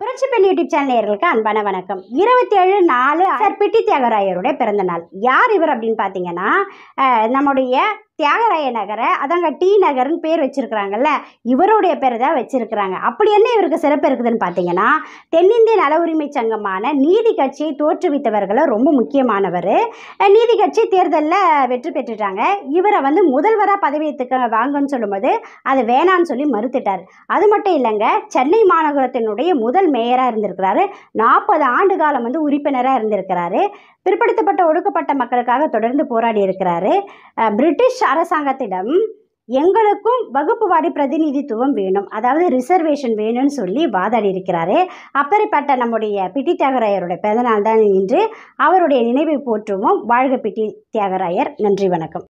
புரட்சி பெண் YouTube channel நேர்களுக்கு அன்பான வணக்கம் இருபத்தி ஏழு நாலு சார் பிட்டி தியாகராயருடைய பிறந்த நாள் யார் இவர் அப்படின்னு பார்த்தீங்கன்னா நம்முடைய தியாகராய நகரை அதாங்க டி நகர்னு பேர் வச்சிருக்கிறாங்கல்ல இவருடைய பேர் தான் வச்சுருக்கிறாங்க அப்படி என்ன இவருக்கு சிறப்பு இருக்குதுன்னு பார்த்தீங்கன்னா தென்னிந்திய நல உரிமை சங்கமான நீதி கட்சியை தோற்றுவித்தவர்களை ரொம்ப முக்கியமானவர் நீதி கட்சி தேர்தலில் வெற்றி பெற்றுட்டாங்க இவரை வந்து முதல்வராக பதவியேற்றுக்க வாங்கன்னு சொல்லும்போது அது வேணான்னு சொல்லி மறுத்துட்டார் அது மட்டும் இல்லைங்க சென்னை மாநகரத்தினுடைய முதல் மேயராக இருந்திருக்கிறாரு நாற்பது ஆண்டு காலம் வந்து உறுப்பினராக இருந்திருக்கிறாரு பிற்படுத்தப்பட்ட ஒடுக்கப்பட்ட மக்களுக்காக தொடர்ந்து போராடி இருக்கிறாரு பிரிட்டிஷ் அரசாங்கத்திடம் எங்களுக்கும் வகுப்புவாரி பிரதிநிதித்துவம் வேணும் அதாவது ரிசர்வேஷன் வேணும்னு சொல்லி வாதாடி இருக்கிறாரு அப்படிப்பட்ட நம்முடைய பிட்டி தியாகராயருடைய பிறந்தநாள் தான் இன்று அவருடைய நினைவை போற்றுவோம் வாழ்க பிட்டி தியாகராயர் நன்றி வணக்கம்